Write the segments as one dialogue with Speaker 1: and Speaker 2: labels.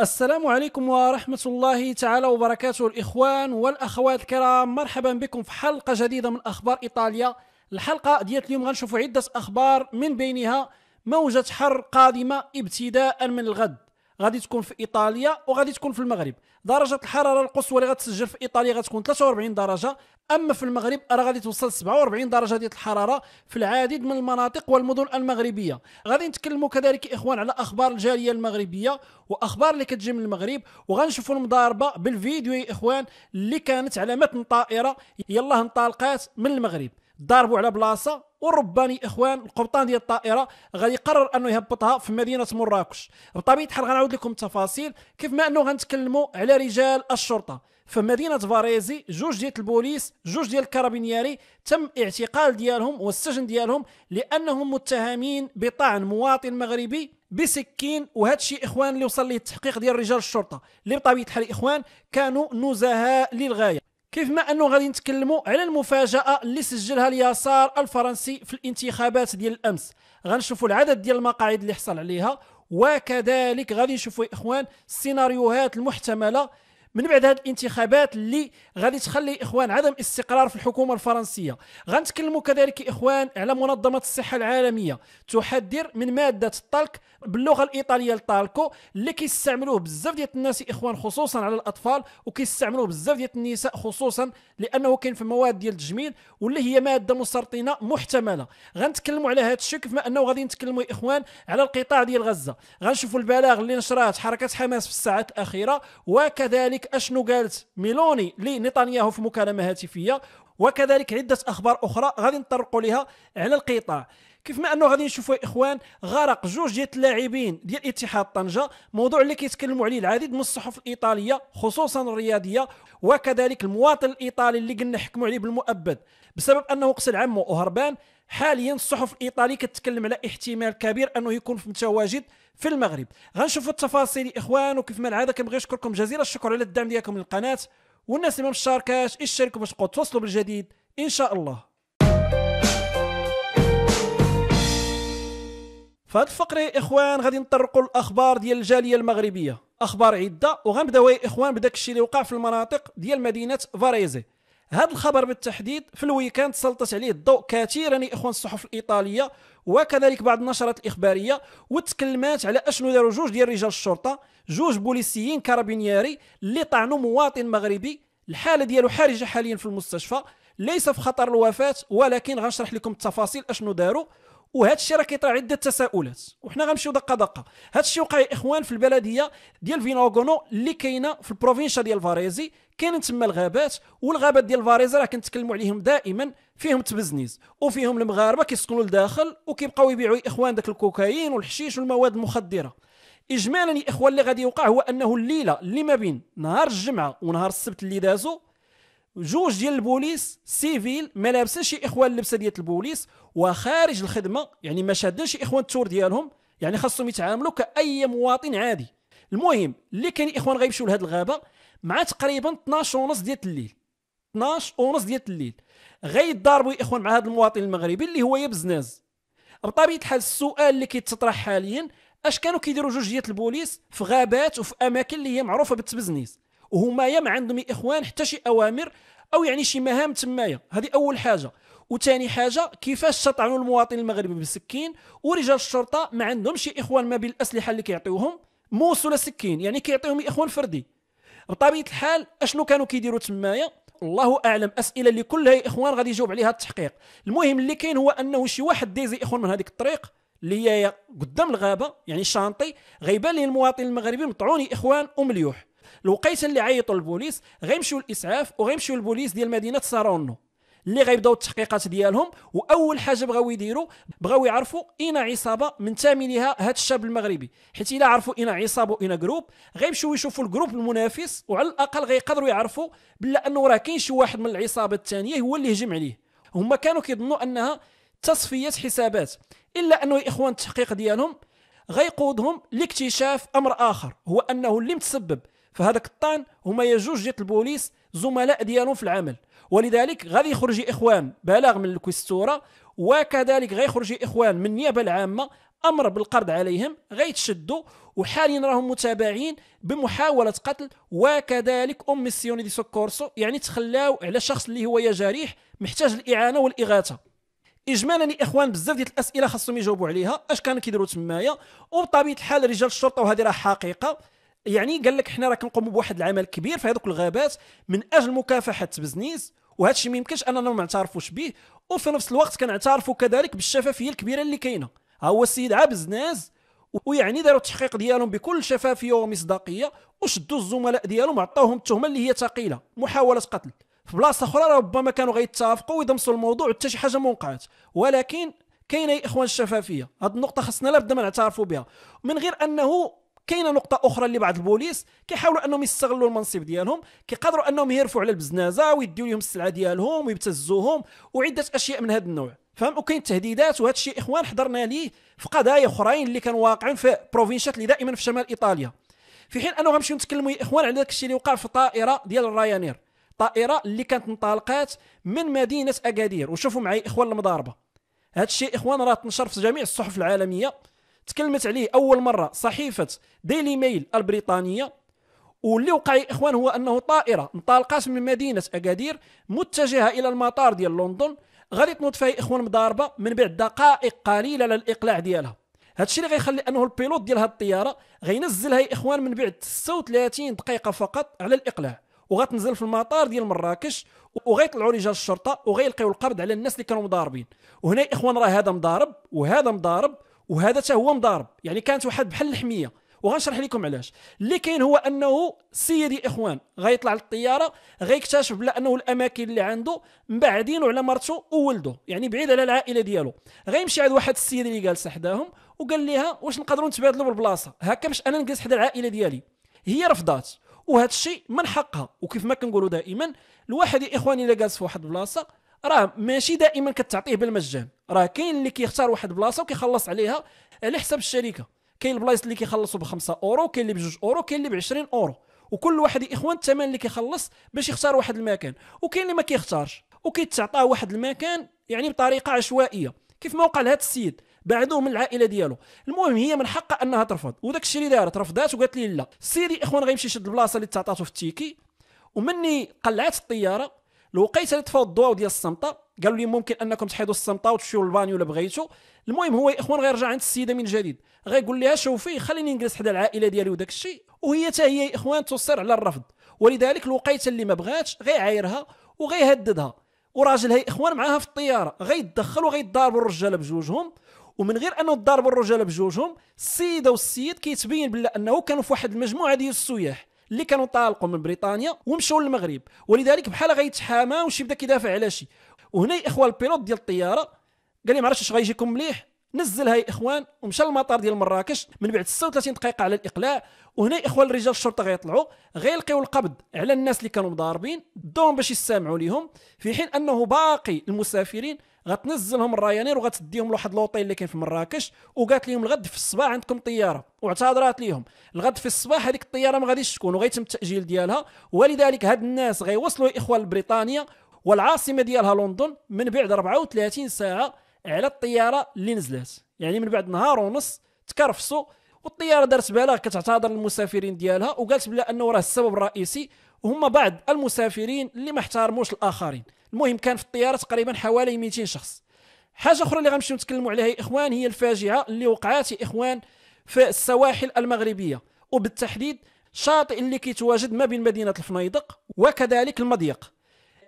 Speaker 1: السلام عليكم ورحمة الله تعالى وبركاته الإخوان والأخوات الكرام مرحبا بكم في حلقة جديدة من أخبار إيطاليا الحلقة ديال اليوم غنشوفوا عدة أخبار من بينها موجة حر قادمة ابتداء من الغد غادي تكون في إيطاليا وغادي تكون في المغرب درجه الحراره القصوى اللي غتسجل في ايطاليا غتكون 43 درجه اما في المغرب راه غادي توصل 47 درجه ديال الحراره في العديد من المناطق والمدن المغربيه غادي نتكلموا كذلك اخوان على اخبار الجاليه المغربيه واخبار اللي كتجي من المغرب وغنشوفوا المضاربه بالفيديو يا اخوان اللي كانت على متن طائره يلاه انطلقات من المغرب ضربوا على بلاصه ورباني اخوان القبطان ديال الطائره غادي يقرر انه يهبطها في مدينه مراكش بطبيعه الحال غنعاود لكم التفاصيل كيف ما انه غنتكلموا على رجال الشرطه في مدينه فاريزي جوج ديال البوليس جوج ديال الكارابينياري تم اعتقال ديالهم والسجن ديالهم لانهم متهمين بطعن مواطن مغربي بسكين وهذا الشيء اخوان اللي وصل ليه التحقيق ديال رجال الشرطه اللي بطبيعه الحال اخوان كانوا نزهاء للغايه كيف ما انه غادي نتكلموا على المفاجاه اللي سجلها اليسار الفرنسي في الانتخابات ديال الامس غنشوفوا العدد ديال المقاعد اللي حصل عليها وكذلك غادي نشوفوا اخوان السيناريوهات المحتمله من بعد هذه الانتخابات اللي غادي تخلي اخوان عدم استقرار في الحكومه الفرنسيه غنتكلموا كذلك اخوان على منظمه الصحه العالميه تحذر من ماده الطلق باللغه الايطاليه الطالكو اللي كيستعملوه بزاف ديال الناس اخوان خصوصا على الاطفال وكيستعملوه بزاف ديال النساء خصوصا لانه كاين في مواد ديال التجميل واللي هي ماده مسرطنه محتمله غنتكلموا على هذا الشيء كما انه غادي نتكلموا اخوان على القطاع ديال غزه غنشوفوا البلاغ اللي نشرات حركه حماس في الساعات الاخيره وكذلك كذلك اشنو قالت ميلوني لنتنياهو في مكالمه هاتفيه وكذلك عده اخبار اخرى غادي نطرقوا لها على القطاع كيف ما انه غادي نشوفوا يا اخوان غرق جوج ديال اللاعبين ديال اتحاد طنجه موضوع اللي كيتكلموا عليه العديد من الصحف الايطاليه خصوصا الرياضيه وكذلك المواطن الايطالي اللي قلنا حكموا عليه بالمؤبد بسبب انه قتل عمه وهربان حاليا الصحف الايطالي كتكلم على احتمال كبير انه يكون في متواجد في المغرب غنشوفوا التفاصيل اخوان وكيف ما العاده كنبغي نشكركم جزيل الشكر على الدعم ديالكم للقناه والناس اللي ما مشاركاش اشتركوا باش تبقاو توصلوا بالجديد ان شاء الله في الفقره اخوان غادي نطرقوا الاخبار ديال الجاليه المغربيه اخبار عده وغنبداو اخوان بداك الشيء اللي وقع في المناطق ديال مدينه فاريزي هذا الخبر بالتحديد في الويكاند سلطت عليه الضوء كثيرا يا اخوان الصحف الايطاليه وكذلك بعض النشرات الاخباريه وتكلمات على اشنو داروا جوج ديال رجال الشرطه جوج بوليسيين كارابينياري اللي طعنوا مواطن مغربي الحاله ديالو حرجه حاليا في المستشفى ليس في خطر الوفاه ولكن غنشرح لكم التفاصيل اشنو داروا وهذا الشيء راه كيطرح عده تساؤلات وحنا غنمشيو دقه دقه هذا الشيء وقع يا اخوان في البلديه ديال فينوغونو اللي كاينه في البروفينشا ديال فاريزي كاين تما الغابات والغابات ديال فاريزي راه كنتكلموا عليهم دائما فيهم تبزنيز وفيهم المغاربه كيسكنوا لداخل وكيبقاو يبيعوا يا اخوان داك الكوكايين والحشيش والمواد المخدره اجمالا يا اخوان اللي غادي يوقع هو انه الليله اللي ما بين نهار الجمعه ونهار السبت اللي دازو جوج ديال البوليس سيفيل ما لابسينش اخوان اللبسه ديال البوليس وخارج الخدمه يعني ما شادنش اخوان التور ديالهم يعني خاصهم يتعاملوا كاي مواطن عادي المهم اللي كان اخوان غيمشيو لهاد الغابه مع تقريبا 12 ونص ديال الليل 12 ونص ديال الليل غيضاربوا اخوان مع هذا المواطن المغربي اللي هو يبزناز بطبيعه الحال السؤال اللي كيتطرح حاليا اش كانوا كيديروا جوج ديال البوليس في غابات وفي اماكن اللي هي معروفه بالتبزنيس وهما يا ما عندهم اخوان حتى شي اوامر او يعني شي مهام تمايا هذه اول حاجه وثاني حاجه كيفاش شطعوا المواطن المغربي بالسكين ورجال الشرطه ما عندهم شي اخوان ما بين الاسلحه اللي كيعطيوهم موس ولا سكين يعني كيعطيهم اخوان فردي بطبيعه الحال اشنو كانوا كيديروا تمايا الله اعلم اسئله اللي كلها اخوان غادي يجاوب عليها التحقيق المهم اللي كاين هو انه شي واحد ديزي اخوان من هذيك الطريق اللي هي قدام الغابه يعني شانطي غيبان ليه المواطن المغربي مطعوني اخوان ومليوح الوقيته اللي عيطوا البوليس غيمشيو الاسعاف وغيمشيو البوليس ديال مدينه سارونو اللي غيبداو التحقيقات ديالهم واول حاجه بغاو يديروا بغاو يعرفوا اين عصابه من ثامنها هذا الشاب المغربي حيت الا عرفوا اين عصابه واين جروب غيمشيو يشوفوا الجروب المنافس وعلى الاقل غيقدروا يعرفوا بلا انه راه كاين شي واحد من العصابه الثانيه هو اللي هجم عليه هما كانوا كيظنوا انها تصفيه حسابات الا انه اخوان التحقيق ديالهم غيقودهم لاكتشاف امر اخر هو انه اللي متسبب فهذاك الطان هما يا جوج ديال البوليس زملاء ديالهم في العمل ولذلك غادي يخرج اخوان بلاغ من الكويستوره وكذلك غيخرج اخوان من النيابه العامه امر بالقرض عليهم غيتشدوا وحاليا راهم متابعين بمحاوله قتل وكذلك اوميسيوني دي سوكورسو يعني تخلاو على شخص اللي هو يا جريح محتاج الاعانه والاغاثه اجمالا الاخوان بزاف ديال الاسئله خاصهم يجاوبوا عليها اش كانوا كيديروا تمايا وبطبيعه الحال رجال الشرطه وهذه راه حقيقه يعني قال لك حنا راه كنقوموا بواحد العمل كبير في هذوك الغابات من اجل مكافحه بزنيس وهذا الشيء ما يمكنش اننا ما نعترفوش به وفي نفس الوقت كنعترفوا كذلك بالشفافيه الكبيره اللي كاينه ها هو السيد عبد ناز ويعني داروا التحقيق ديالهم بكل شفافيه ومصداقيه وشدوا الزملاء ديالهم عطاوهم التهمه اللي هي ثقيله محاوله قتل في بلاصه اخرى ربما كانوا غيتفقوا ويدمسوا الموضوع حتى شي حاجه ما وقعت ولكن كاينه يا اخوان الشفافيه هذه النقطه خصنا لابد ما نعترفوا بها من غير انه كاينه نقطه اخرى اللي بعض البوليس كيحاولوا انهم يستغلوا المنصب ديالهم كيقدروا انهم يرفعوا على البزنازه ويديو لهم السلعه ديالهم ويبتزوهم وعده اشياء من هذا النوع فهم وكاين تهديدات وهذا الشيء اخوان حضرنا ليه في قضايا اخرين اللي كانوا واقعين في بروفينشات اللي دائما في شمال ايطاليا في حين انه غنمشيو نتكلموا يا اخوان على داك الشيء اللي وقع في طائره ديال الرايانير طائره اللي كانت انطلقات من مدينه اكادير وشوفوا معي اخوان المضاربه هذا الشيء اخوان راه تنشر في جميع الصحف العالميه تكلمت عليه اول مره صحيفه ديلي ميل البريطانيه واللي وقع يا اخوان هو انه طائره انطلقت من مدينه اكادير متجهه الى المطار ديال لندن غادي تنوض فيها اخوان مضاربه من بعد دقائق قليله للاقلاع ديالها هادشي اللي غيخلي انه البيلوت ديال هاد الطياره غينزلها يا اخوان من بعد 36 دقيقه فقط على الاقلاع وغتنزل في المطار ديال مراكش وغيطلعوا رجال الشرطه وغيلقيو القبض على الناس اللي كانوا مضاربين وهنا يا اخوان راه هذا مضارب وهذا مضارب وهذا حتى هو مضارب يعني كانت واحد بحال الحميه وغنشرح لكم علاش اللي كاين هو انه سيدي يا اخوان غيطلع للطياره غيكتشف بلا انه الاماكن اللي عنده مبعدين على مرته وولده يعني بعيد على العائله ديالو غيمشي عند واحد السيد اللي جالس حداهم وقال لها واش نقدروا نتبادلوا بالبلاصه هكا باش انا نجلس حدا العائله ديالي هي رفضات وهذا الشيء من حقها وكيف ما كنقولوا دائما الواحد يا اخواني الا جالس في واحد البلاصه راه ماشي دائما كتعطيه بالمجان راه كاين اللي كيختار واحد البلاصه وكيخلص عليها على حساب الشركه كاين البلايص اللي كيخلصوا ب 5 اورو كاين اللي ب 2 اورو كاين اللي ب 20 اورو وكل واحد يا اخوان الثمن اللي كيخلص باش يختار واحد المكان وكاين اللي ما كيختارش وكيتعطاه واحد المكان يعني بطريقه عشوائيه كيف ما وقع لهذا السيد بعدوه من العائله ديالو المهم هي من حقها انها ترفض وداك الشيء اللي دارت رفضات وقالت لي لا السيد اخوان غيمشي يشد البلاصه اللي تعطاتو في التيكي ومني قلعت الطياره الوقيته اللي طفاو الضوء ديال الصمته قالوا لي ممكن انكم تحيدوا الصمته وتمشيو للبانيو الا بغيتوا المهم هو يا اخوان غيرجع عند السيده من جديد غيقول لها شوفي خليني نجلس حدا العائله ديالي وداك الشيء وهي حتى هي اخوان تصر على الرفض ولذلك الوقيته اللي ما بغاتش غيعايرها وغيهددها وراجلها يا اخوان معاها في الطياره غيتدخل وغيضاربوا الرجاله بجوجهم ومن غير انه ضاربوا الرجاله بجوجهم السيده والسيد كيتبين بلا انه كانوا في واحد المجموعه ديال السياح اللي كانوا طالقوا من بريطانيا ومشوا للمغرب ولذلك بحال غيتحاماو وشي بدا كيدافع على شي وهنا اخوان البيلوت ديال الطياره قال لي ما عرفتش اش غيجيكم مليح نزلها يا اخوان ومشى للمطار ديال مراكش من بعد 36 دقيقه على الاقلاع وهنا اخوان رجال الشرطه غيطلعوا غيلقيو القبض على الناس اللي كانوا مضاربين داهم باش يسامعوا ليهم في حين انه باقي المسافرين غتنزلهم الرايانير وغتديهم لواحد لوطيل اللي كاين في مراكش وقالت لهم الغد في الصباح عندكم طياره واعتذرات ليهم الغد في الصباح هذيك الطياره ما غاديش تكون وغيتم التاجيل ديالها ولذلك هاد الناس غيوصلوا اخوان لبريطانيا والعاصمه ديالها لندن من بعد 34 ساعه على الطياره اللي نزلات يعني من بعد نهار ونص تكرفصوا والطياره دارت بالها كتعتذر للمسافرين ديالها وقالت بلا انه راه السبب الرئيسي هما بعض المسافرين اللي ما احترموش الاخرين المهم كان في الطياره تقريبا حوالي 200 شخص حاجه اخرى اللي غنمشيو نتكلموا عليها يا اخوان هي الفاجعه اللي وقعات يا اخوان في السواحل المغربيه وبالتحديد الشاطئ اللي كيتواجد ما بين مدينه الفنيدق وكذلك المضيق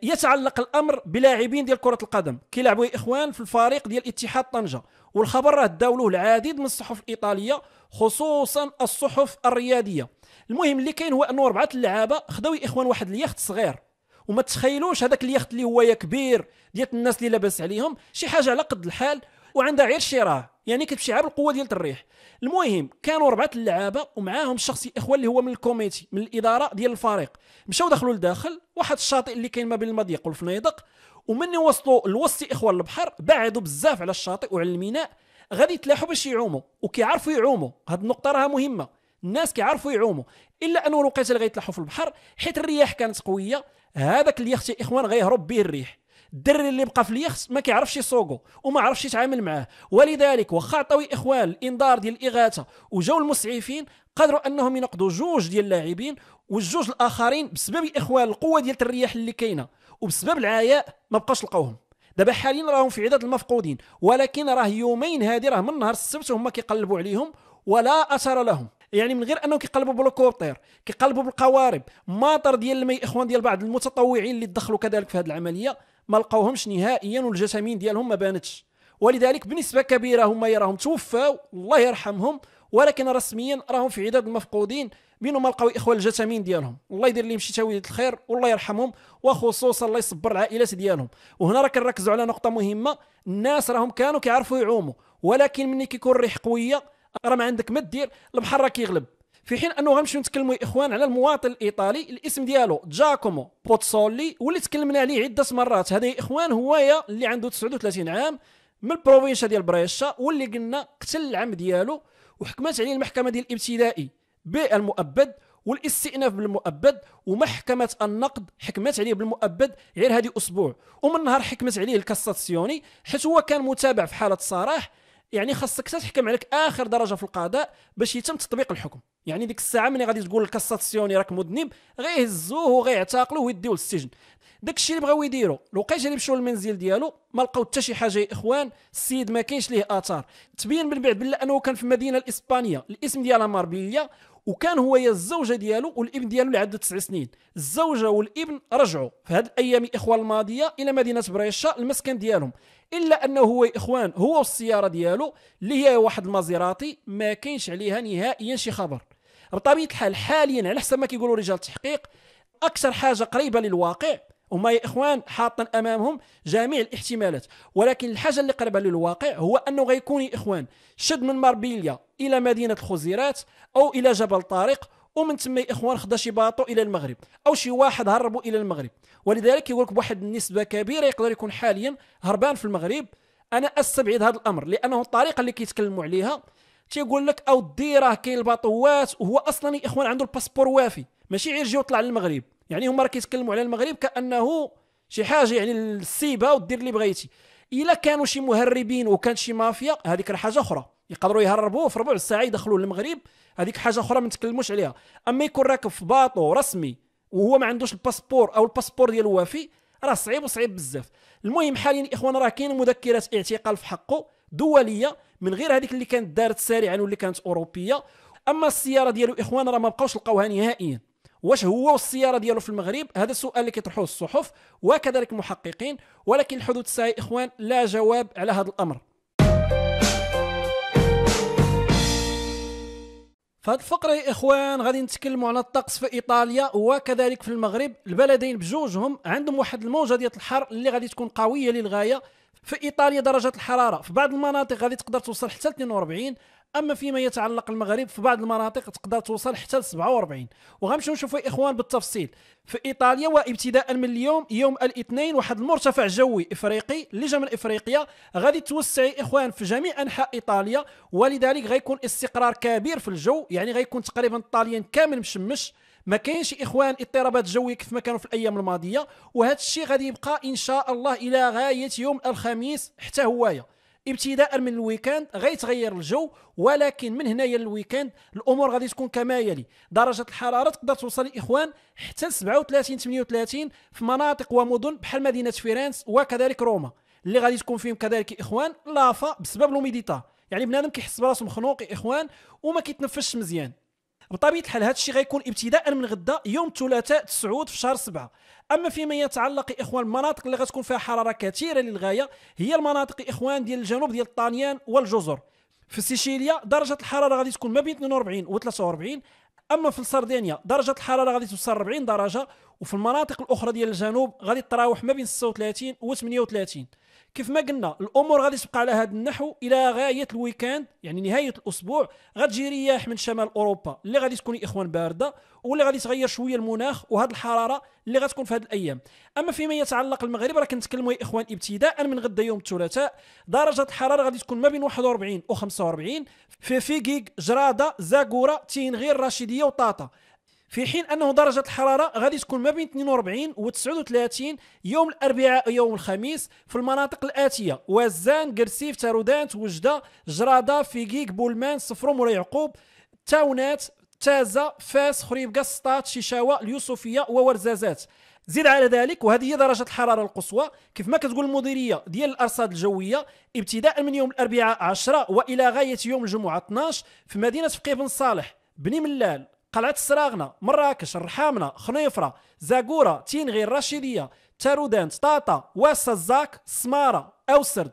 Speaker 1: يتعلق الامر بلاعبين ديال كره القدم كيلعبوا اخوان في الفريق ديال اتحاد طنجه والخبر راه داولوه العديد من الصحف الايطاليه خصوصا الصحف الرياضيه المهم اللي كاين هو انه اربعه اللعابه خداو اخوان واحد اليخت صغير وما تخيلوش هذاك اليخت اللي هو كبير ديال الناس اللي لاباس عليهم شي حاجه على قد الحال وعندها غير شراع يعني كتمشي عبر القوه ديال الريح المهم كانوا اربعه اللعابه ومعاهم الشخص الاخوه اللي هو من الكوميتي من الاداره ديال الفريق مشاو دخلوا لداخل واحد الشاطئ اللي كاين ما بين المضيق والفنيدق ومني وصلوا لوسط اخوه البحر بعدوا بزاف على الشاطئ وعلى الميناء غادي يتلاحوا باش يعوموا وكيعرفوا يعوموا هاد النقطه راها مهمه الناس كيعرفوا يعوموا الا ان الوقيته اللي غيتلاحوا في البحر حيت الرياح كانت قويه هذاك اليخت اخوان غيهرب به الريح الدري اللي بقى في اليخس ما كيعرفش يسوقو وما عرفش يتعامل معاه ولذلك واخا عطاو الاخوان الانذار ديال الاغاثه وجاو المسعفين قدروا انهم ينقضوا جوج ديال اللاعبين والجوج الاخرين بسبب الاخوان القوه ديال الرياح اللي كاينه وبسبب العياء ما بقاش لقاوهم دابا حاليا راهم في عدد المفقودين ولكن راه يومين هذه راه من نهار السبت وهما كيقلبوا عليهم ولا اثر لهم يعني من غير انهم كيقلبوا بالكوبتر كيقلبوا بالقوارب ماطر ديال الماء اخوان ديال بعض المتطوعين اللي دخلوا كذلك في هذه العمليه ما لقاوهمش نهائيا والجسامين ديالهم ما بانتش ولذلك بنسبه كبيره هما راهم توفوا الله يرحمهم ولكن رسميا راهم في عداد المفقودين منهم لقاو اخوه الجسامين ديالهم الله يدير لهم شي تاويله الخير والله يرحمهم وخصوصا الله يصبر العائلات ديالهم وهنا راه كنركزوا على نقطه مهمه الناس راهم كانوا كيعرفوا يعوموا ولكن ملي كيكون الريح قويه راه ما عندك ما دير البحر راه كيغلب في حين انه غنمشيو نتكلموا يا اخوان على المواطن الايطالي الاسم ديالو جاكومو بوتسولي واللي تكلمنا عليه عده مرات هذا يا اخوان يا اللي عنده 39 عام من البروفينشا ديال بريشا واللي قلنا قتل العم ديالو وحكمت عليه المحكمه ديال الابتدائي بالمؤبد والاستئناف بالمؤبد ومحكمة النقد حكمت عليه بالمؤبد غير هذه أسبوع ومن نهار حكمت عليه الكاساسيوني حيت هو كان متابع في حالة صراح يعني خاصك تحكم عليك اخر درجه في القضاء باش يتم تطبيق الحكم يعني ديك الساعه ملي غادي تقول الكاساسيوني راك مذنب غيهزوه وغيعتقلوه ويديوه للسجن داكشي اللي بغاو يديروا لقيت اللي مشاو للمنزل ديالو ما لقاو حتى شي حاجه يا اخوان السيد ما كاينش ليه اثار تبين من بعد بلا انه كان في المدينه الاسبانيه الاسم ديالها ماربيليا وكان هو يا الزوجه ديالو والابن ديالو اللي عنده تسع سنين الزوجه والابن رجعوا في هذه الايام الاخوه الماضيه الى مدينه بريشه المسكن ديالهم الا انه هو اخوان هو والسياره ديالو اللي هي واحد المازيراتي ما كاينش عليها نهائيا شي خبر بطبيعه الحال حاليا على حسب ما كيقولوا رجال التحقيق اكثر حاجه قريبه للواقع هما يا اخوان حاطين امامهم جميع الاحتمالات ولكن الحاجه اللي قريبه للواقع هو انه غيكون يا اخوان شد من ماربيليا الى مدينه الخزيرات او الى جبل طارق ومن تما الاخوان خدا شي باطو الى المغرب او شي واحد هربوا الى المغرب ولذلك يقول لك بواحد النسبه كبيره يقدر يكون حاليا هربان في المغرب انا استبعد هذا الامر لانه الطريقه اللي كيتكلموا عليها تيقول لك او دي راه كاين الباطوات وهو اصلا الاخوان عنده الباسبور وافي ماشي غير جي وطلع للمغرب يعني هما راه كيتكلموا على المغرب كانه شي حاجه يعني السيبه ودير اللي بغيتي الا كانوا شي مهربين وكان شي مافيا هذيك راه حاجه اخرى يقدروا يهربوه في ربع ساعه يدخلوا للمغرب هذيك حاجه اخرى ما نتكلموش عليها اما يكون راكب في باطو رسمي وهو ما عندوش الباسبور او الباسبور ديالو وافي راه صعيب وصعيب بزاف المهم حاليا الاخوان راه كاين مذكرات اعتقال في حقه دوليه من غير هذيك اللي كانت دارت سريعا واللي كانت اوروبيه اما السياره ديالو اخوان راه ما بقاوش لقاوها نهائيا واش هو والسياره ديالو في المغرب هذا السؤال اللي كيطرحوه الصحف وكذلك المحققين ولكن الحدود الساعي اخوان لا جواب على هذا الامر في هذه الفقرة يا إخوان غادي نتكلموا على الطقس في إيطاليا وكذلك في المغرب البلدين بجوجهم عندهم واحد الموجة ديال الحر اللي غادي تكون قوية للغاية في إيطاليا درجة الحرارة في بعض المناطق غادي تقدر توصل حتى 42 اما فيما يتعلق المغرب في بعض المناطق تقدر توصل حتى ل 47 وغنمشيو نشوفوا اخوان بالتفصيل في ايطاليا وابتداء من اليوم يوم الاثنين واحد المرتفع جوي افريقي اللي جا من افريقيا غادي توسع اخوان في جميع انحاء ايطاليا ولذلك غيكون استقرار كبير في الجو يعني غيكون تقريبا الطاليان كامل مشمش ما كاينش اخوان اضطرابات جويه كيف ما كانوا في الايام الماضيه وهذا الشيء غادي يبقى ان شاء الله الى غايه يوم الخميس حتى هوايه ابتداء من الويكاند غيتغير الجو ولكن من هنايا للويكاند الامور غادي تكون كما يلي درجه الحراره تقدر توصل الاخوان حتى 37 38 في مناطق ومدن بحال مدينه فيرنس وكذلك روما اللي غادي تكون فيهم كذلك اخوان لافا بسبب لوميديتا يعني بنادم كيحس براسو مخنوق اخوان وما كيتنفسش مزيان بطبيعه الحال هذا الشيء غيكون ابتداء من غدا يوم الثلاثاء 9 في شهر 7 اما فيما يتعلق اخوان المناطق اللي غتكون فيها حراره كثيره للغايه هي المناطق اخوان ديال الجنوب ديال الطانيان والجزر في سيشيليا درجه الحراره غادي تكون ما بين 42 و 43 اما في السردينيا درجه الحراره غادي توصل 40 درجه وفي المناطق الاخرى ديال الجنوب غادي تتراوح ما بين 36 و 38 كيف ما قلنا الامور غادي تبقى على هذا النحو الى غايه الويكاند يعني نهايه الاسبوع غتجي رياح من شمال اوروبا اللي غادي تكون اخوان بارده واللي غادي تغير شويه المناخ وهذه الحراره اللي غتكون في هذه الايام اما فيما يتعلق المغرب راه كنتكلموا يا اخوان ابتداء من غدا يوم الثلاثاء درجه الحراره غادي تكون ما بين 41 و 45 في فيكيك جراده زاكوره تينغير راشيديه وطاطا في حين انه درجه الحراره غادي تكون ما بين 42 و 39 يوم الاربعاء ويوم الخميس في المناطق الاتيه وزان قرسيف تارودانت وجده جراده فيكيك بولمان صفروم ولا يعقوب تاونات تازه فاس خريبكا سطات شيشاوه اليوسفيه وورزازات زيد على ذلك وهذه هي درجة الحرارة القصوى كيف ما كتقول المديرية ديال الأرصاد الجوية ابتداء من يوم الأربعاء 10 وإلى غاية يوم الجمعة 12 في مدينة فقيه بن صالح بني ملال قلعة السراغنة مراكش الرحامنة خنيفرة زاقورة تينغير الرشيديه تارودانت طاطا واسا الزاك سمارة أوسرد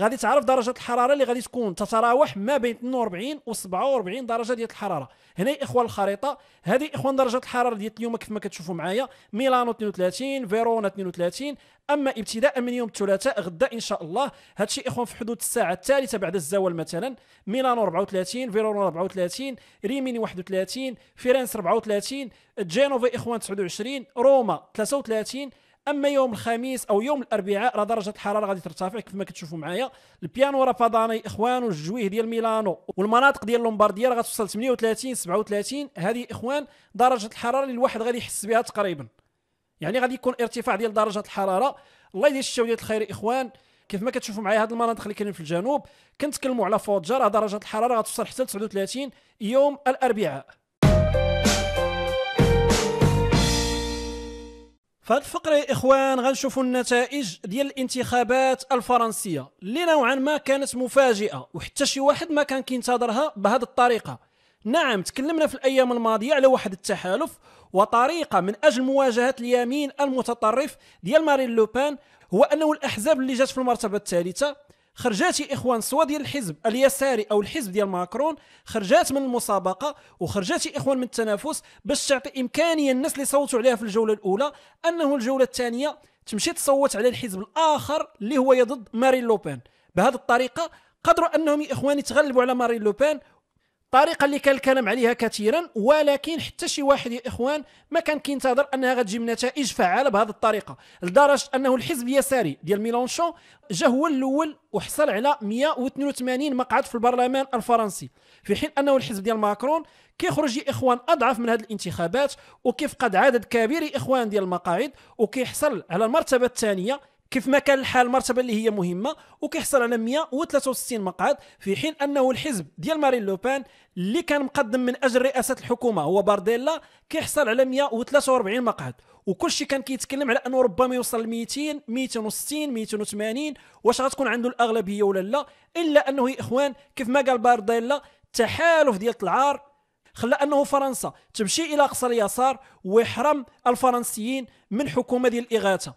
Speaker 1: غادي تعرف درجه الحراره اللي غادي تكون تتراوح ما بين 42 و 47 درجه ديال الحراره هنا يا اخوان الخريطه هذه اخوان درجه الحراره ديال اليوم كيف ما كتشوفوا معايا ميلانو 32 فيرونا 32 اما ابتداء من يوم الثلاثاء غدا ان شاء الله هادشي اخوان في حدود الساعه الثالثه بعد الزوال مثلا ميلانو 34 فيرونا 34 ريميني 31 فيرنس 34 جينوفا اخوان 29 روما 33 اما يوم الخميس او يوم الاربعاء راه درجه الحراره غادي ترتفع كيف ما كتشوفوا معايا البيانو فضاني اخوان والجويه ديال ميلانو والمناطق ديال اللومبارديه راه غتوصل 38 37 هذه اخوان درجه الحراره اللي الواحد غادي يحس بها تقريبا يعني غادي يكون ارتفاع ديال درجه الحراره الله يدير الشتاء ديال الخير اخوان كيف ما كتشوفوا معايا هذه المناطق اللي كاينين في الجنوب كنتكلموا على فوجا راه درجه الحراره غتوصل حتى 39 يوم الاربعاء فهاد الفقره يا اخوان غنشوفوا النتائج ديال الانتخابات الفرنسيه اللي نوعا ما كانت مفاجئه وحتى شي واحد ما كان كينتظرها بهذه الطريقه نعم تكلمنا في الايام الماضيه على واحد التحالف وطريقه من اجل مواجهه اليمين المتطرف ديال مارين لوبان هو انه الاحزاب اللي جات في المرتبه الثالثه خرجات اخوان سوا ديال الحزب اليساري او الحزب ديال ماكرون خرجات من المسابقه وخرجات اخوان من التنافس باش تعطي امكانيه الناس اللي صوتوا عليها في الجوله الاولى انه الجوله الثانيه تمشي تصوت على الحزب الاخر اللي هو ضد مارين لوبان بهذه الطريقه قدروا انهم اخوان يتغلبوا على مارين لوبان الطريقه اللي كان الكلام عليها كثيرا ولكن حتى شي واحد يا اخوان ما كان كينتظر انها غتجيب نتائج فعاله بهذه الطريقه لدرجه انه الحزب اليساري ديال ميلونشون جا هو الاول وحصل على 182 مقعد في البرلمان الفرنسي في حين انه الحزب ديال ماكرون كيخرج يا اخوان اضعف من هذه الانتخابات وكيفقد عدد كبير يا اخوان ديال المقاعد وكيحصل على المرتبه الثانيه كيف ما كان الحال المرتبه اللي هي مهمه وكيحصل على 163 مقعد في حين انه الحزب ديال مارين لوبان اللي كان مقدم من اجل رئاسه الحكومه هو بارديلا كيحصل على 143 مقعد وكل شيء كان كيتكلم على انه ربما يوصل ل 200 260 280 واش غتكون عنده الاغلبيه ولا لا الا انه يا اخوان كيف ما قال بارديلا التحالف ديال العار خلى انه فرنسا تمشي الى اقصى اليسار ويحرم الفرنسيين من حكومه ديال الاغاثه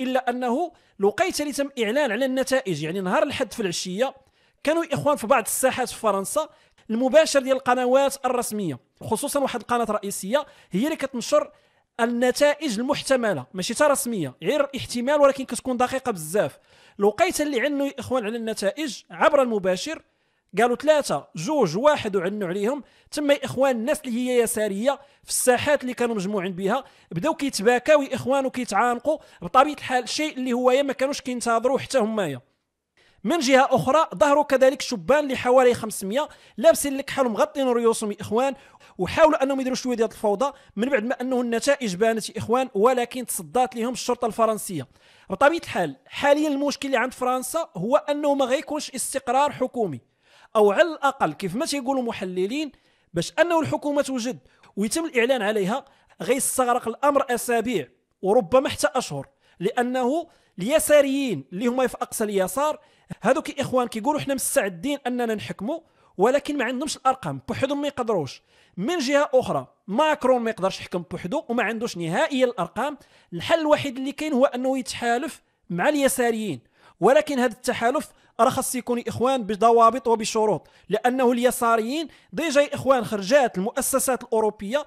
Speaker 1: الا انه لقيت اللي تم اعلان على النتائج يعني نهار الحد في العشيه كانوا الاخوان في بعض الساحات في فرنسا المباشر ديال القنوات الرسميه خصوصا واحد القناه الرئيسيه هي اللي كتنشر النتائج المحتمله ماشي رسميه غير احتمال ولكن كتكون دقيقه بزاف لقيت اللي عنه الاخوان على النتائج عبر المباشر قالوا ثلاثة جوج واحد وعنوا عليهم تما إخوان الناس اللي هي يسارية في الساحات اللي كانوا مجموعين بها بداو كيتباكاو إخوان وكيتعانقوا بطبيعة الحال الشيء اللي هو ما كانوش كينتظروا حتى همايا من جهة أخرى ظهروا كذلك شبان اللي حوالي 500 لابسين لك حالهم مغطين ريوسهم إخوان وحاولوا أنهم يديروا شوية ديال الفوضى من بعد ما أنه النتائج بانت إخوان ولكن تصدات لهم الشرطة الفرنسية بطبيعة الحال حاليا المشكل اللي عند فرنسا هو أنه ما غيكونش استقرار حكومي او على الاقل كيف ما تيقولوا محللين باش انه الحكومه توجد ويتم الاعلان عليها غيستغرق الامر اسابيع وربما حتى اشهر لانه اليساريين اللي هما في اقصى اليسار هذوك الاخوان كيقولوا حنا مستعدين اننا نحكموا ولكن ما عندهمش الارقام بوحدهم ما يقدروش من جهه اخرى ماكرون ما يقدرش يحكم بوحدو وما عندوش نهائيا الارقام الحل الوحيد اللي كاين هو انه يتحالف مع اليساريين ولكن هذا التحالف راه خاص يكون اخوان بضوابط وبشروط لانه اليساريين ديجا اخوان خرجات المؤسسات الاوروبيه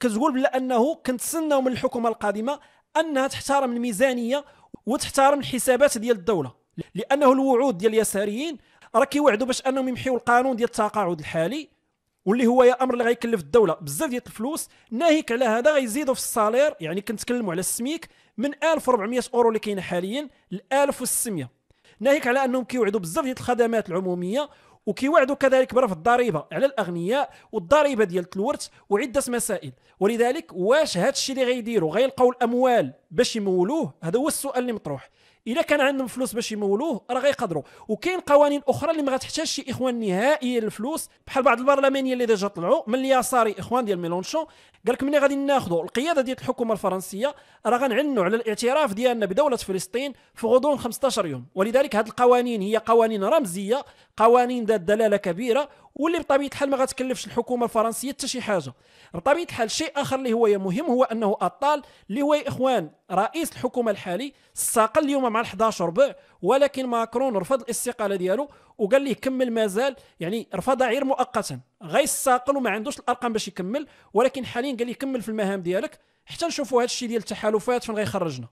Speaker 1: كتقول بلا انه كنتسناو من الحكومه القادمه انها تحترم الميزانيه وتحترم الحسابات ديال الدوله لانه الوعود ديال اليساريين راه كيوعدوا باش انهم يمحيوا القانون ديال التقاعد الحالي واللي هو يا امر اللي غيكلف الدوله بزاف ديال الفلوس ناهيك على هذا غيزيدوا في الصالير يعني كنتكلموا على السميك من 1400 اورو اللي كاينه حاليا ل 1600 ناهيك على انهم كيوعدوا بزاف ديال الخدمات العموميه وكيوعدوا كذلك برفض الضريبه على الاغنياء والضريبه ديال الورث وعده مسائل ولذلك واش هذا الشيء اللي غيديروا غيلقاو الاموال باش يمولوه هذا هو السؤال اللي مطروح الا كان عندهم فلوس باش يمولوه راه غيقدروا وكاين قوانين اخرى اللي ما غتحتاجش شي اخوان نهائيا الفلوس بحال بعض البرلمانيين اللي ديجا طلعوا من اليساري اخوان ديال ميلونشون قال لك ملي غادي ناخذوا القياده ديال الحكومه الفرنسيه راه غنعنوا على الاعتراف ديالنا بدوله فلسطين في غضون 15 يوم ولذلك هذه القوانين هي قوانين رمزيه قوانين ذات دلاله كبيره واللي بطبيعه الحال ما غتكلفش الحكومه الفرنسيه حتى شي حاجه بطبيعه الحال شيء اخر اللي هو مهم هو انه اطال اللي هو يا اخوان رئيس الحكومه الحالي استقل اليوم مع ال11 ربع ولكن ماكرون رفض الاستقاله ديالو وقال ليه كمل مازال يعني رفضها غير مؤقتا غيستقل وما عندوش الارقام باش يكمل ولكن حاليا قال ليه كمل في المهام ديالك حتى نشوفوا هذا الشيء ديال التحالفات فين غيخرجنا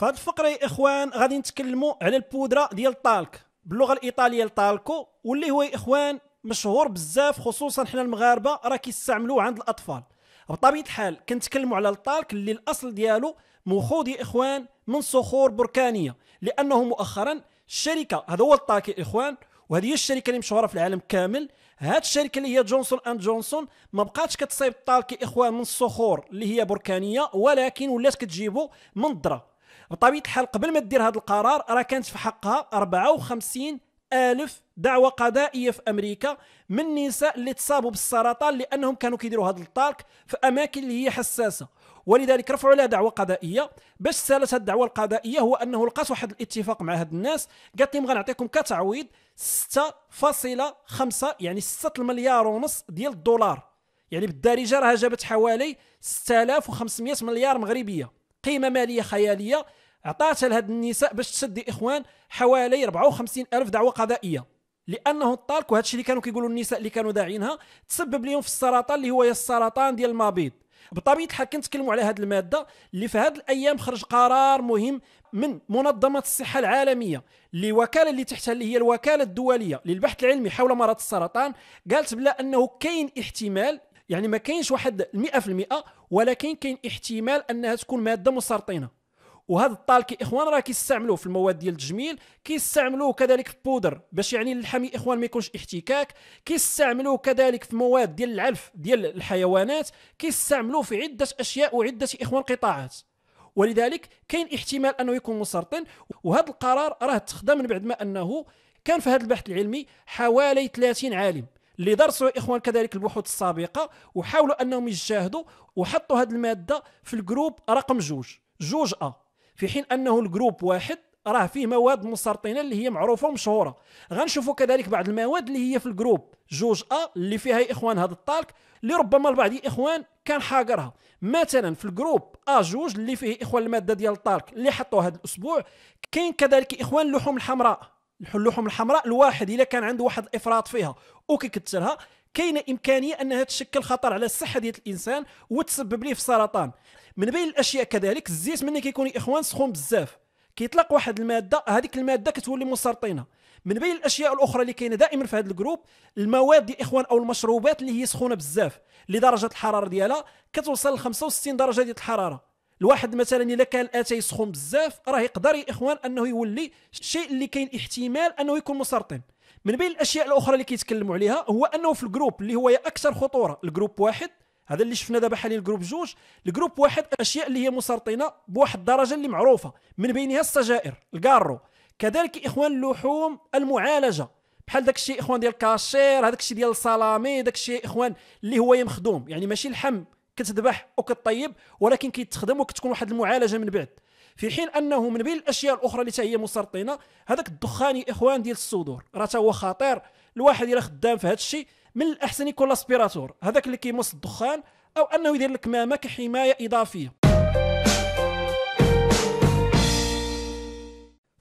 Speaker 1: في هذه الفقره يا اخوان غادي نتكلموا على البودره ديال الطالك باللغه الايطاليه الطالكو واللي هو يا اخوان مشهور بزاف خصوصا حنا المغاربه راه كيستعملوه عند الاطفال بطبيعه الحال كنتكلموا على الطالك اللي الاصل ديالو مخوض يا اخوان من صخور بركانيه لانه مؤخرا الشركه هذا هو الطالك يا اخوان وهذه هي الشركه اللي مشهوره في العالم كامل هاد الشركه اللي هي جونسون اند جونسون ما بقاتش كتصايب الطالك يا اخوان من الصخور اللي هي بركانيه ولكن ولات كتجيبو من الذره بطبيعه الحال قبل ما دير هذا القرار راه كانت في حقها 54 ألف دعوة قضائية في أمريكا من نساء اللي تصابوا بالسرطان لأنهم كانوا كيديروا هذا الطالك في أماكن اللي هي حساسة ولذلك رفعوا لها دعوة قضائية باش سالت هذه الدعوة القضائية هو أنه لقات واحد الاتفاق مع هاد الناس قالت لهم غنعطيكم كتعويض 6.5 يعني 6 مليار ونص ديال الدولار يعني بالدارجة راها جابت حوالي 6500 مليار مغربية قيمة مالية خيالية عطاتها لهاد النساء باش تسدي اخوان حوالي 54 الف دعوه قضائيه الطالك وهذا الشيء اللي كانوا كيقولوا النساء اللي كانوا داعينها تسبب لهم في السرطان اللي هو السرطان ديال المبيض بطبيعه الحال كنتكلموا على هذه الماده اللي في هذه الايام خرج قرار مهم من منظمه الصحه العالميه لوكاله اللي تحتها اللي هي الوكاله الدوليه للبحث العلمي حول مرض السرطان قالت بلا انه كاين احتمال يعني ما كاينش واحد 100% ولكن كاين احتمال انها تكون ماده مسرطنه وهذا الطالكي اخوان راه كيستعملوه في المواد ديال التجميل كيستعملوه كذلك في البودر باش يعني اللحم اخوان ما يكونش احتكاك كيستعملوه كذلك في مواد ديال العلف ديال الحيوانات كيستعملوه في عده اشياء وعده اخوان قطاعات ولذلك كاين احتمال انه يكون مسرطن وهذا القرار راه تخدم من بعد ما انه كان في هذا البحث العلمي حوالي 30 عالم اللي درسوا اخوان كذلك البحوث السابقه وحاولوا انهم يجاهدوا وحطوا هذه الماده في الجروب رقم جوج جوج ا في حين انه الجروب واحد راه فيه مواد مسرطنه اللي هي معروفه ومشهوره غنشوفوا كذلك بعض المواد اللي هي في الجروب جوج ا اللي فيها يا اخوان هذا الطالك اللي ربما البعض يا اخوان كان حاقرها مثلا في الجروب ا جوج اللي فيه اخوان الماده ديال الطالك اللي حطوه هذا الاسبوع كاين كذلك اخوان اللحوم الحمراء اللحوم الحمراء الواحد الا كان عنده واحد الافراط فيها وكيكثرها كاينه امكانيه انها تشكل خطر على الصحه ديال الانسان وتسبب ليه في سرطان من بين الاشياء كذلك الزيت ملي كيكون اخوان سخون بزاف كيطلق واحد الماده هذيك الماده كتولي مسرطنه من بين الاشياء الاخرى اللي كاينه دائما في هذا الجروب المواد يا اخوان او المشروبات اللي هي سخونه بزاف لدرجه الحراره ديالها كتوصل ل 65 درجه ديال الحراره الواحد مثلا الا كان الاتاي سخون بزاف راه يقدر يا اخوان انه يولي الشيء اللي كاين احتمال انه يكون مسرطن من بين الاشياء الاخرى اللي كيتكلموا عليها هو انه في الجروب اللي هو اكثر خطوره الجروب واحد هذا اللي شفنا دابا حاليا الجروب جوج الجروب واحد الاشياء اللي هي مسرطنه بواحد الدرجه اللي معروفه من بينها السجائر الكارو كذلك اخوان اللحوم المعالجه بحال داك الشيء اخوان ديال الكاشير هذاك الشيء ديال الصلامي داك الشيء اخوان اللي هو مخدوم يعني ماشي الحم كتذبح وكطيب ولكن كيتخدم وكتكون واحد المعالجه من بعد في حين انه من بين الاشياء الاخرى اللي هي مسرطنه هذاك الدخان يا اخوان ديال الصدور راه هو خطير الواحد الا خدام في هذا الشيء من الاحسن يكون لاسبيراتور هذاك اللي كيمص الدخان او انه يدير الكمامه كحمايه اضافيه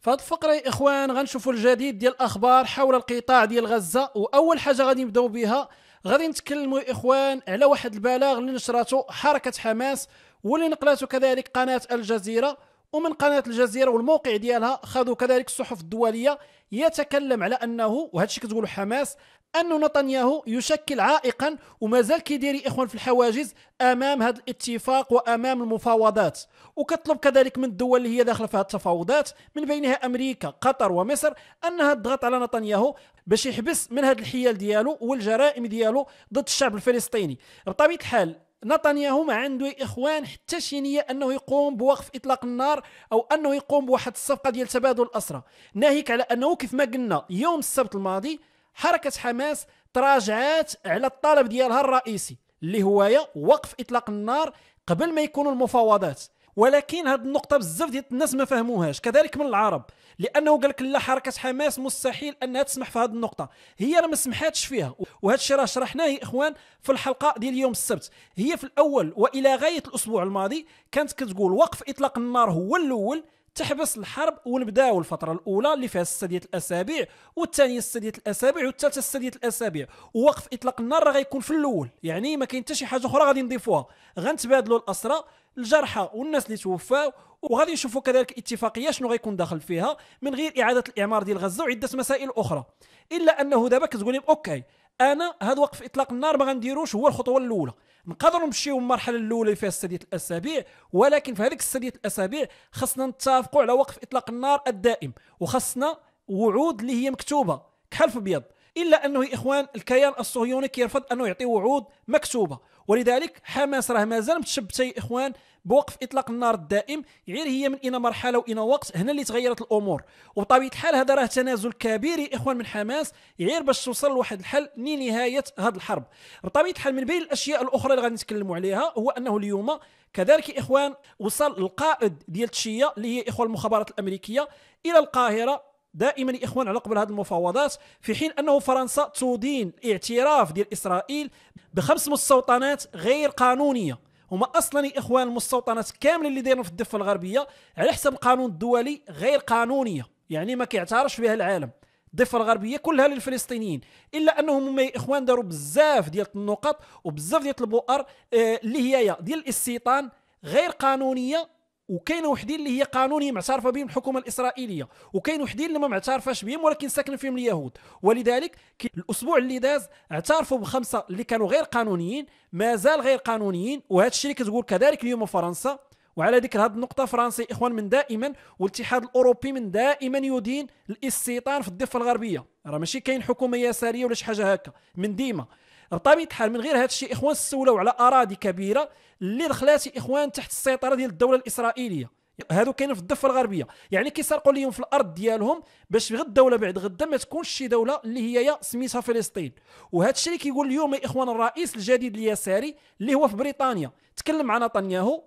Speaker 1: فهاد الفقره يا اخوان غنشوفوا الجديد ديال الاخبار حول القطاع ديال غزه واول حاجه غادي نبداو بها غادي نتكلموا يا اخوان على واحد البلاغ اللي نشرته حركه حماس واللي نقلته كذلك قناه الجزيره ومن قناه الجزيره والموقع ديالها خذوا كذلك الصحف الدوليه يتكلم على انه وهذا الشيء كتقولوا حماس أن نتنياهو يشكل عائقا ومازال كيدير إخوان في الحواجز أمام هذا الاتفاق وأمام المفاوضات وكطلب كذلك من الدول اللي هي داخلة في هذه التفاوضات من بينها أمريكا قطر ومصر أنها تضغط على نتنياهو باش يحبس من هذا الحيال ديالو والجرائم ديالو ضد الشعب الفلسطيني بطبيعة الحال نتنياهو ما عنده اخوان حتى شينيه انه يقوم بوقف اطلاق النار او انه يقوم بواحد الصفقه ديال تبادل الاسرى ناهيك على انه كيف ما قلنا يوم السبت الماضي حركه حماس تراجعات على الطلب ديالها الرئيسي اللي هو وقف اطلاق النار قبل ما يكونوا المفاوضات ولكن هذه النقطه بزاف ديال الناس ما فهموهاش كذلك من العرب لانه قال لك لا حركه حماس مستحيل انها تسمح في هذه النقطه هي راه ما سمحاتش فيها وهذا الشيء راه شرحناه يا اخوان في الحلقه ديال يوم السبت هي في الاول والى غايه الاسبوع الماضي كانت كتقول وقف اطلاق النار هو الاول تحبس الحرب ونبداو الفتره الاولى اللي فيها سته ديال الاسابيع والثانيه سته ديال الاسابيع والثالثه سته ديال الاسابيع ووقف اطلاق النار راه غيكون في الاول يعني ما كاين حتى شي حاجه اخرى غادي نضيفوها غنتبادلوا الاسرى الجرحى والناس اللي توفاو وغادي نشوفوا كذلك اتفاقيه شنو غيكون داخل فيها من غير اعاده الاعمار ديال غزه وعده مسائل اخرى الا انه دابا كتقول لهم اوكي انا هذا وقف اطلاق النار ما غنديروش هو الخطوه الاولى نقدروا نمشيو المرحله الاولى اللي فيها سته الاسابيع ولكن في هذيك سديه الاسابيع خصنا نتفقوا على وقف اطلاق النار الدائم وخصنا وعود اللي هي مكتوبه كحلف ابيض الا انه يا اخوان الكيان الصهيوني كيرفض انه يعطي وعود مكتوبه ولذلك حماس راه مازال متشبته يا اخوان بوقف اطلاق النار الدائم غير هي من اين مرحله واين وقت هنا اللي تغيرت الامور وبطبيعه الحال هذا راه تنازل كبير يا اخوان من حماس غير باش توصل لواحد الحل لنهايه هذه الحرب بطبيعه الحال من بين الاشياء الاخرى اللي غادي نتكلموا عليها هو انه اليوم كذلك يا اخوان وصل القائد ديال تشيا اللي هي اخوان المخابرات الامريكيه الى القاهره دائما يا اخوان على قبل هذه المفاوضات في حين انه فرنسا تدين الاعتراف ديال اسرائيل بخمس مستوطنات غير قانونيه هما اصلا يا اخوان المستوطنات كاملين اللي دايرين في الضفه الغربيه على حسب القانون الدولي غير قانونيه يعني ما كيعترفش بها العالم الضفه الغربيه كلها للفلسطينيين الا انهم هما يا اخوان داروا بزاف ديال النقط وبزاف ديال البؤر آه، اللي هي ديال الاستيطان غير قانونيه وكاين وحدين اللي هي قانوني معترفه بهم الحكومه الاسرائيليه وكاين وحدين اللي ما معترفاش بهم ولكن ساكن فيهم اليهود ولذلك الاسبوع اللي داز اعترفوا بخمسه اللي كانوا غير قانونيين مازال غير قانونيين وهذا الشيء اللي كتقول كذلك اليوم فرنسا وعلى ذكر هذه النقطه فرنسا اخوان من دائما والاتحاد الاوروبي من دائما يدين الاستيطان في الضفه الغربيه راه ماشي كاين حكومه يساريه ولا شي حاجه هكا من ديما بطبيعه الحال من غير هذا الشيء اخوان استولوا على اراضي كبيره اللي دخلات اخوان تحت السيطره ديال الدوله الاسرائيليه هادو كاينين في الضفه الغربيه يعني كيسرقوا ليهم في الارض ديالهم باش غد الدوله بعد غدا ما تكونش شي دوله اللي هي يا سميتها فلسطين وهذا الشيء اللي كيقول اليوم يا اخوان الرئيس الجديد اليساري اللي هو في بريطانيا تكلم مع نتنياهو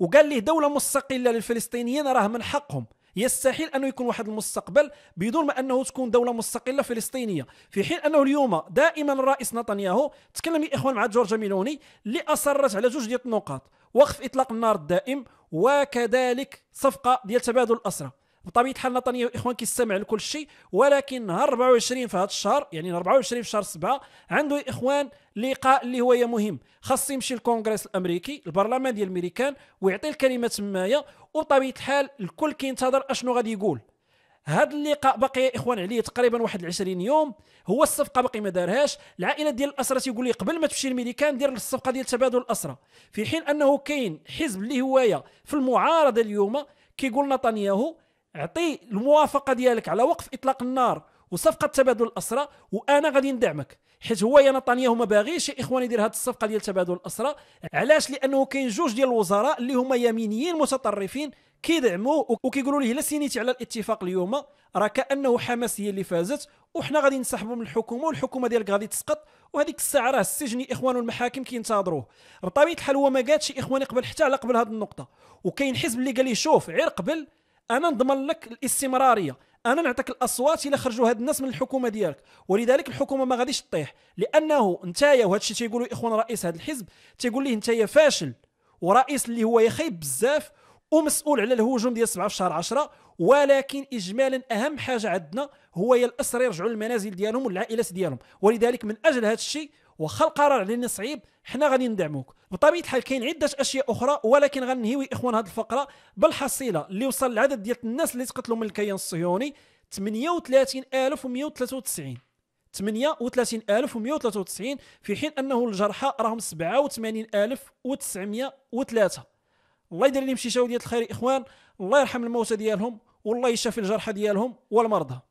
Speaker 1: وقال ليه دوله مستقله للفلسطينيين راه من حقهم يستحيل انه يكون واحد المستقبل بدون ما انه تكون دوله مستقله فلسطينيه في حين انه اليوم دائما الرئيس نتنياهو تكلم الاخوان مع جورج ميلوني اللي اصرت على جوج ديال النقاط وقف اطلاق النار الدائم وكذلك صفقه ديال تبادل الاسرى بطبيعه الحال نطني الاخوان كيستمع لكل شيء ولكن نهار 24 في هذا الشهر يعني 24 في شهر 7 عنده الاخوان لقاء اللي هو مهم خاص يمشي للكونغرس الامريكي البرلمان ديال الميريكان ويعطي الكلمه تمايا وبطبيعه الحال الكل كينتظر اشنو غادي يقول هذا اللقاء بقي يا اخوان عليه تقريبا واحد 20 يوم هو الصفقه باقي ما دارهاش العائله ديال الاسرى تيقول لي قبل ما تمشي الميريكان دير الصفقه ديال تبادل الاسرى في حين انه كاين حزب اللي هوايه في المعارضه اليوم كيقول نتنياهو اعطي الموافقه ديالك على وقف اطلاق النار وصفقه تبادل الاسرى وانا غادي ندعمك حيت هو يا نطانيه ما باغيش اخوان يدير هذه الصفقه ديال تبادل الاسرى علاش لانه كاين جوج ديال الوزراء اللي هما يمينيين متطرفين كيدعموا وكيقولوا ليه لا سينيتي على الاتفاق اليوم راه كانه حماس هي اللي فازت وحنا غادي نسحبوا من الحكومه والحكومه ديالك غادي تسقط وهذيك الساعه راه السجن اخوان والمحاكم كينتظروه بطبيعه الحال هو ما قالش اخواني يقبل حتى على قبل هذه النقطه وكاين حزب اللي قال لي شوف عير قبل انا نضمن لك الاستمراريه انا نعطيك الاصوات الا خرجوا هاد الناس من الحكومه ديالك ولذلك الحكومه ما غاديش تطيح لانه نتايا وهذا الشيء تيقولوا اخوان رئيس هذا الحزب تيقول ليه نتايا فاشل ورئيس اللي هو يخيب بزاف ومسؤول على الهجوم ديال 7 في شهر 10 ولكن اجمالا اهم حاجه عندنا هو يا الاسر يرجعوا للمنازل ديالهم والعائلات ديالهم ولذلك من اجل هذا الشيء واخا القرار علينا صعيب حنا غادي ندعموك بطبيعه الحال كاين عده اشياء اخرى ولكن غنهيو اخوان هذه الفقره بالحصيله اللي وصل العدد ديال الناس اللي تقتلوا من الكيان الصهيوني 38193 38193 في حين انه الجرحى راهم 87903 الله يدير لهم شي ديال الخير اخوان الله يرحم الموتى ديالهم والله يشافي الجرحى ديالهم والمرضى